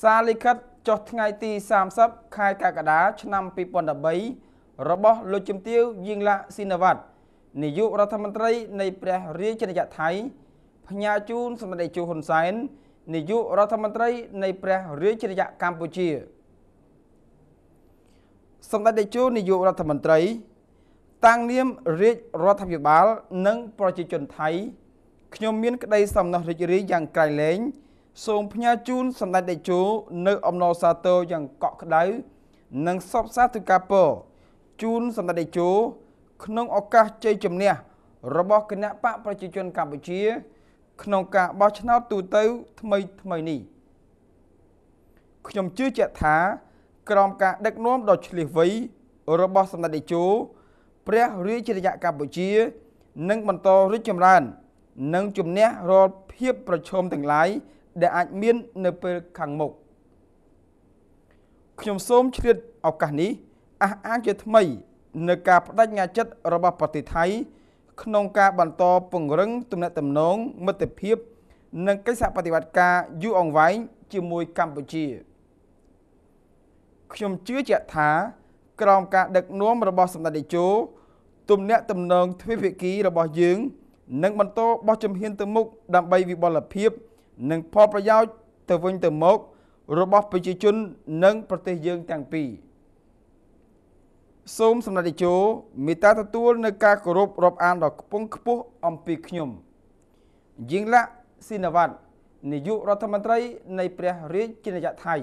សារលិខិតចុះថ្ងៃទី30ខែកក្កដាឆ្នាំ2013របស់លោកជំទាវយីងឡាស៊ីណាវ៉ាត់នាយករដ្ឋមន្ត្រីនៃព្រះរាជាណាចក្រថៃ ផ្ញើជូនសម្ដេចជូហ៊ុនសែននាយករដ្ឋមន្ត្រីនៃព្រះរាជាណាចក្រកម្ពុជាសម្ដេចតេជោនាយករដ្ឋមន្ត្រី តាំងនាមរាជរដ្ឋាភិបាលនិងប្រជាជនថៃខ្ញុំមាន ក្តី សំណោះរីករាយយ៉ាងក្រៃលែងសូមផ្ញើជូនសម្ដេចតេជោនៅអំណរសាទរយ៉ាងកក់ក្ដៅនិងសពសាទិកាពរជូនសម្ដេចតេជោក្នុងឱកាសជ័យជំនះរបស់គណៈបកប្រជាជនកម្ពុជា ក្នុងការបោះឆ្នោតទូទៅថ្មីថ្មីនេះខ្ញុំជឿជាក់ថា ក្រមការដឹកនាំដ៏ឆ្លៀសវៃរបស់សម្ដេចតេជោព្រះរាជាណាចក្រកម្ពុជានឹងបន្តរីកចម្រើន និង ជំនះរាល់ភាពប្រឈមទាំងឡាយដែលអាចមាននៅពេលខាងមុខខ្ញុំសូមឆ្លៀតឱកាសនេះអះអាងជាថ្មីនៅការបដិញ្ញាចិត្តរបស់ ប្រទេសថៃ ក្នុងការបន្តពង្រឹងទំនាក់ទំនងមិត្តភាព និងកិច្ចសហប្រតិបត្តិការយូរអង្វែងជាមួយកម្ពុជា ខ្ញុំជឿជាក់ថា ក្រោមការដឹកនាំរបស់សម្ដេចតេជោទំនាក់ទំនងទ្វេភាគីរបស់យើងនឹងបន្តបោះជំហានទៅមុខដើម្បីវិបលភាពនិងផលប្រយោជន៍ទៅវិញទៅមករបស់ប្រជាជននិងប្រទេសយើងទាំងពីរសូមសម្ដេចតេជោមេត្តាទទួលនៅការគោរពរាប់អានដល់ខ្ពង់ខ្ពស់អំពីខ្ញុំយិងឡាស៊ីណាវ៉ាត់នាយករដ្ឋមន្ត្រីនៃព្រះរាជាណាចក្រថៃ